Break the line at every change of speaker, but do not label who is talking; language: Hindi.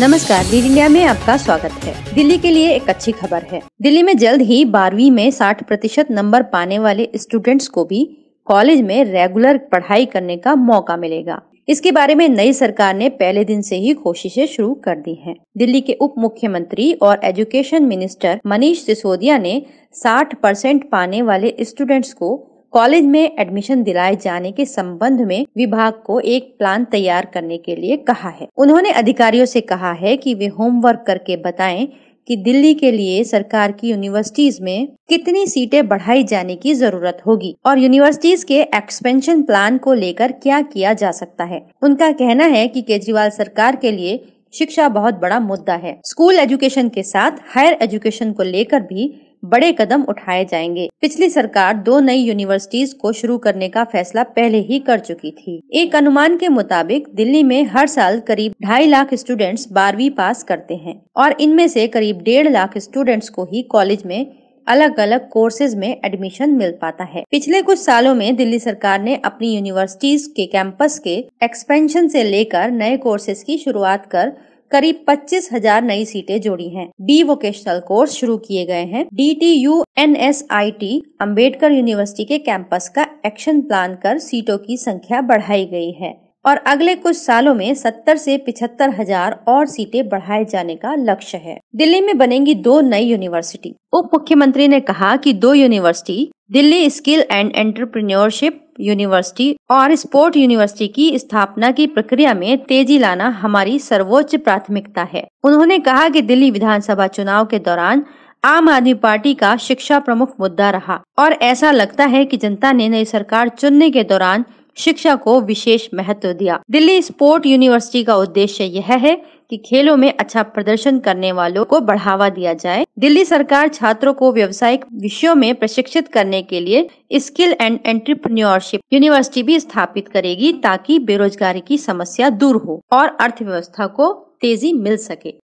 नमस्कार डी इंडिया में आपका स्वागत है दिल्ली के लिए एक अच्छी खबर है दिल्ली में जल्द ही बारहवीं में 60 प्रतिशत नंबर पाने वाले स्टूडेंट्स को भी कॉलेज में रेगुलर पढ़ाई करने का मौका मिलेगा इसके बारे में नई सरकार ने पहले दिन से ही कोशिशें शुरू कर दी हैं। दिल्ली के उप मुख्यमंत्री और एजुकेशन मिनिस्टर मनीष सिसोदिया ने 60 परसेंट पाने वाले स्टूडेंट्स को कॉलेज में एडमिशन दिलाए जाने के संबंध में विभाग को एक प्लान तैयार करने के लिए कहा है उन्होंने अधिकारियों से कहा है कि वे होमवर्क करके बताएं कि दिल्ली के लिए सरकार की यूनिवर्सिटीज में कितनी सीटें बढ़ाई जाने की जरूरत होगी और यूनिवर्सिटीज के एक्सपेंशन प्लान को लेकर क्या किया जा सकता है उनका कहना है कि केजरीवाल सरकार के लिए शिक्षा बहुत बड़ा मुद्दा है स्कूल एजुकेशन के साथ हायर एजुकेशन को लेकर भी बड़े कदम उठाए जाएंगे पिछली सरकार दो नई यूनिवर्सिटीज को शुरू करने का फैसला पहले ही कर चुकी थी एक अनुमान के मुताबिक दिल्ली में हर साल करीब ढाई लाख स्टूडेंट्स बारहवीं पास करते हैं और इनमें से करीब डेढ़ लाख स्टूडेंट्स को ही कॉलेज में अलग अलग कोर्सेज में एडमिशन मिल पाता है पिछले कुछ सालों में दिल्ली सरकार ने अपनी यूनिवर्सिटीज के कैंपस के एक्सपेंशन से लेकर नए कोर्सेज की शुरुआत कर करीब पच्चीस हजार नई सीटें जोड़ी हैं डी वोकेशनल कोर्स शुरू किए गए हैं D T U N S I T Ambedkar university के कैंपस का एक्शन प्लान कर सीटों की संख्या बढ़ाई गई है और अगले कुछ सालों में 70 से पिछहत्तर हजार और सीटें बढ़ाए जाने का लक्ष्य है दिल्ली में बनेंगी दो नई यूनिवर्सिटी उप मुख्यमंत्री ने कहा कि दो university Delhi skill and entrepreneurship university और स्पोर्ट यूनिवर्सिटी की स्थापना की प्रक्रिया में तेजी लाना हमारी सर्वोच्च प्राथमिकता है उन्होंने कहा कि दिल्ली विधानसभा चुनाव के दौरान आम आदमी पार्टी का शिक्षा प्रमुख मुद्दा रहा और ऐसा लगता है कि जनता ने नई सरकार चुनने के दौरान शिक्षा को विशेष महत्व दिया दिल्ली स्पोर्ट यूनिवर्सिटी का उद्देश्य यह है कि खेलों में अच्छा प्रदर्शन करने वालों को बढ़ावा दिया जाए दिल्ली सरकार छात्रों को व्यवसायिक विषयों में प्रशिक्षित करने के लिए स्किल एंड एंटरप्रेन्योरशिप यूनिवर्सिटी भी स्थापित करेगी ताकि बेरोजगारी की समस्या दूर हो और अर्थव्यवस्था को तेजी मिल सके